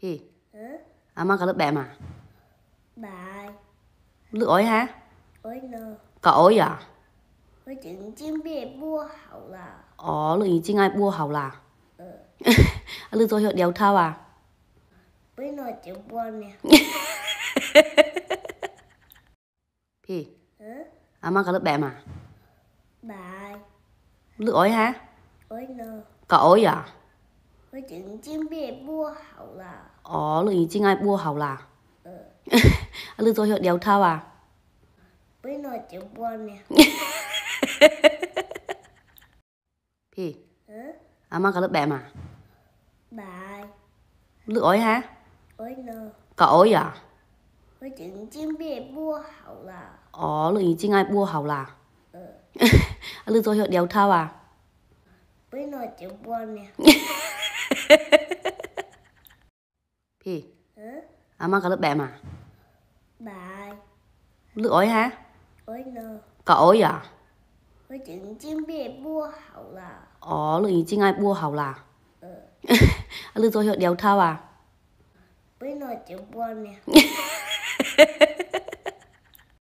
Phi. Hả? Ama cả lớp bẹ mà. Bài. Lớp ối hả? ối nơ. Cả ối à? Ổi chuyện chim bẹ bua hậu là. Ồ, lớp gì chim ai bua hậu là. Ừ. lớp tôi hiệu đéo thao à? Bây giờ chịu bua nè. Phi. Hả? Ama cả lớp bẹ mà. Bài. Lớp ổi hả? Ổi nơ. Cả ổi à? 我眼睛被拨好了。哦，你眼睛爱拨好啦。嗯。啊，你昨天聊天啊？被我直播呢。Phi. Ừ. À mà cả lớp bẹm à? Bài. Lớp ổi hả? Ổi nơ. Cả ổi à? Ổi chuyện chim bị bua là. Ồ, lớp chuyện chim ai bua là. Ừ. à, lớp tôi hiệu đéo thao Bây giờ chịu bua nè. Phi Hả? Ừ? 아마가 à, lớp bẹm mà, Bài Lớp ổi hả? Ổi nơ Có ổi à? Ổi chuyện chim bê bua hậu là Ồ, lượng chim ai bua hậu là Ừ Lớp rồi hiệu đèo thao à? Bây giờ chỉ bua nè